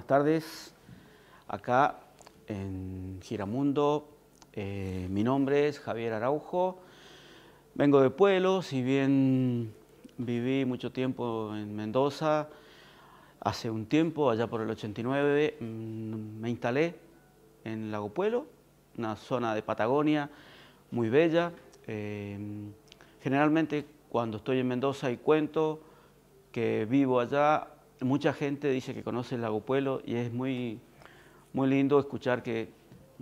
buenas tardes. Acá en Giramundo, eh, mi nombre es Javier Araujo, vengo de Pueblo, si bien viví mucho tiempo en Mendoza, hace un tiempo, allá por el 89, mm, me instalé en Lago Pueblo, una zona de Patagonia muy bella. Em, generalmente cuando estoy en Mendoza y cuento que vivo allá, mucha gente dice que conoce el Lago Pueblo y es muy, muy lindo escuchar que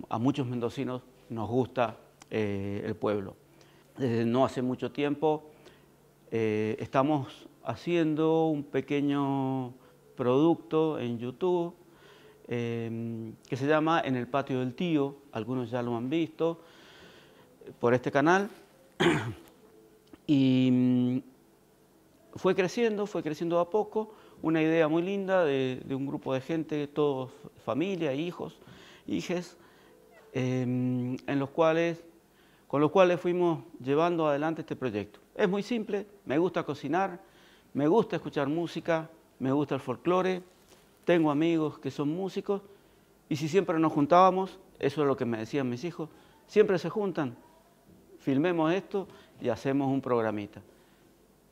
a muchos mendocinos nos gusta eh, el pueblo. Desde no hace mucho tiempo eh, estamos haciendo un pequeño producto en YouTube eh, que se llama En el patio del tío, algunos ya lo han visto por este canal. y mm, fue creciendo, fue creciendo a poco una idea muy linda de, un grupo de gente, todos familia, hijos, hijes, em, en los cuales, con los cuales fuimos llevando adelante este proyecto. Es muy simple, me gusta cocinar, me gusta escuchar música, me gusta el folclore, tengo amigos que son músicos y si siempre nos juntábamos, eso es lo que me decían mis hijos, siempre se juntan, filmemos esto y hacemos un programita.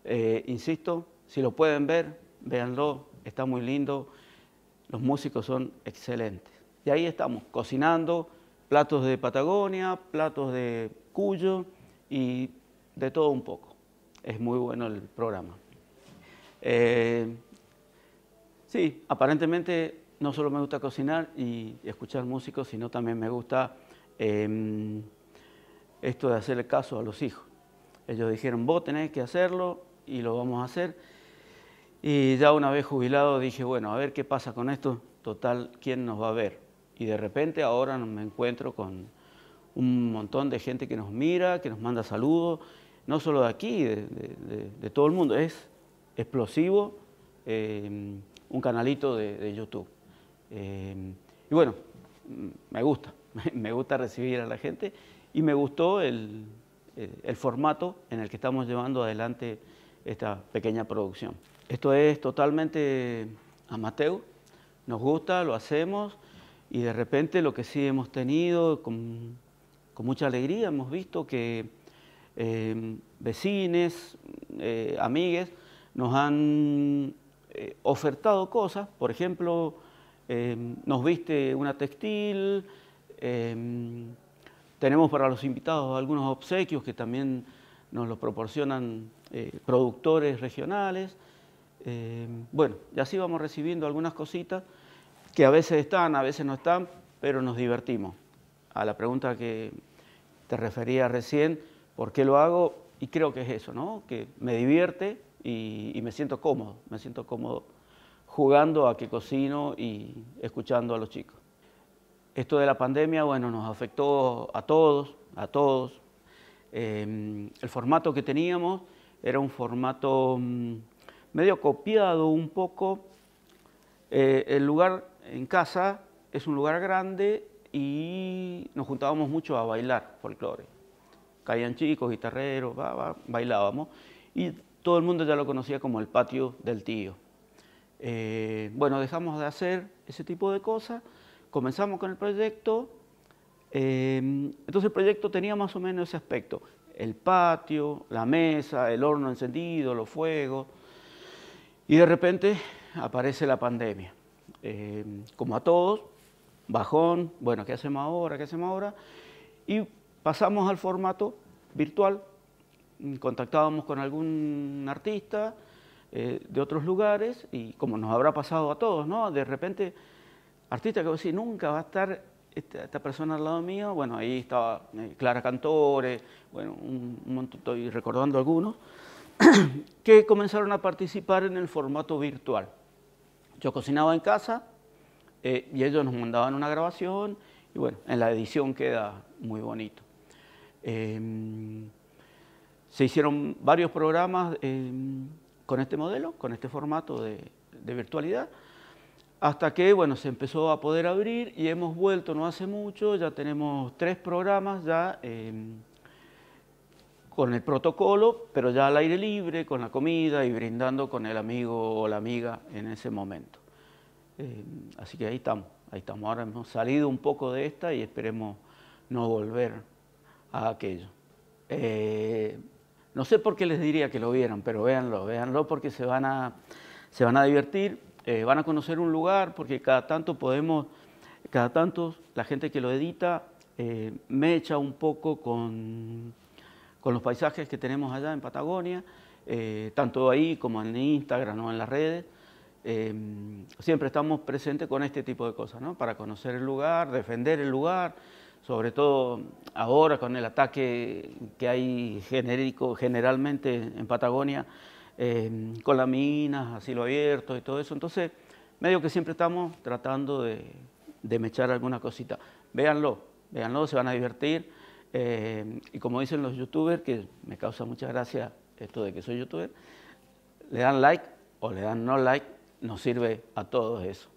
Eh, insisto, si lo pueden ver, véanlo, está muy lindo, los músicos son excelentes. Y ahí estamos, cocinando platos de Patagonia, platos de Cuyo y de todo un poco. Es muy bueno el programa. Eh, sí, aparentemente no solo me gusta cocinar y escuchar músicos, sino también me gusta em, esto de hacerle caso a los hijos. Ellos dijeron, vos tenés que hacerlo y lo vamos a hacer y ya una vez jubilado dije, bueno, a ver qué pasa con esto, total, ¿quién nos va a ver? Y de repente ahora me encuentro con un montón de gente que nos mira, que nos manda saludos, no solo de aquí, de, todo el mundo. Es explosivo eh, un canalito de, YouTube. Eh, y bueno, me gusta, me gusta recibir a la gente y me gustó el eh, formato en el que estamos llevando adelante esta pequeña producción. Esto es totalmente amateur, nos gusta, lo hacemos y de repente lo que sí hemos tenido con, mucha alegría, hemos visto que em, vecines, eh, amigues, nos han eh, ofertado cosas, por ejemplo, em, nos viste una textil, em, tenemos para los invitados algunos obsequios que también nos los proporcionan eh, productores regionales. Eh, bueno, y así vamos recibiendo algunas cositas que a veces están, a veces no están, pero nos divertimos. A la pregunta que te refería recién, ¿por qué lo hago? Y creo que es eso, ¿no? Que me divierte y, me siento cómodo, me siento cómodo jugando a que cocino y escuchando a los chicos. Esto de la pandemia, bueno, nos afectó a todos, a todos. Eh, el formato que teníamos era un formato mm, medio copiado un poco. Eh, el lugar en casa es un lugar grande y nos juntábamos mucho a bailar folclore. Caían chicos, guitarreros, bailábamos y todo el mundo ya lo conocía como el patio del tío. Eh, bueno, dejamos de hacer ese tipo de cosas, comenzamos con el proyecto, eh, entonces el proyecto tenía más o menos ese aspecto el patio, la mesa, el horno encendido, los fuegos. Y de repente aparece la pandemia. Eh, como a todos, bajón, bueno, ¿qué hacemos ahora? ¿Qué hacemos ahora? Y pasamos al formato virtual. Contactábamos con algún artista eh, de otros lugares y como nos habrá pasado a todos, ¿no? De repente, artista que a nunca va a estar esta, persona al lado mío, bueno, ahí estaba eh, Clara Cantores, bueno, un, montón, estoy recordando algunos, que comenzaron a participar en el formato virtual. Yo cocinaba en casa eh, y ellos nos mandaban una grabación y bueno, en la edición queda muy bonito. Em, se hicieron varios programas em, con este modelo, con este formato de virtualidad hasta que bueno, se empezó a poder abrir y hemos vuelto no hace mucho, ya tenemos tres programas ya em, con el protocolo, pero ya al aire libre, con la comida y brindando con el amigo o la amiga en ese momento. Em, así que ahí estamos, ahí estamos. Ahora hemos salido un poco de esta y esperemos no volver a aquello. Eh, no sé por qué les diría que lo vieran, pero véanlo, véanlo porque se van a, se van a divertir eh, van a conocer un lugar porque cada tanto podemos, cada tanto la gente que lo edita mecha me echa un poco con, los paisajes que tenemos allá en Patagonia, eh, tanto ahí como en Instagram o en las redes. Eh, siempre estamos presentes con este tipo de cosas, ¿no? para conocer el lugar, defender el lugar, sobre todo ahora con el ataque que hay genérico generalmente en Patagonia Em, con las minas, asilo abierto y todo eso. Entonces, medio que siempre estamos tratando de, de mechar alguna cosita. Véanlo, véanlo, se van a divertir. Em, y como dicen los youtubers, que me causa mucha gracia esto de que soy youtuber, le dan like o le dan no like, nos sirve a todos eso.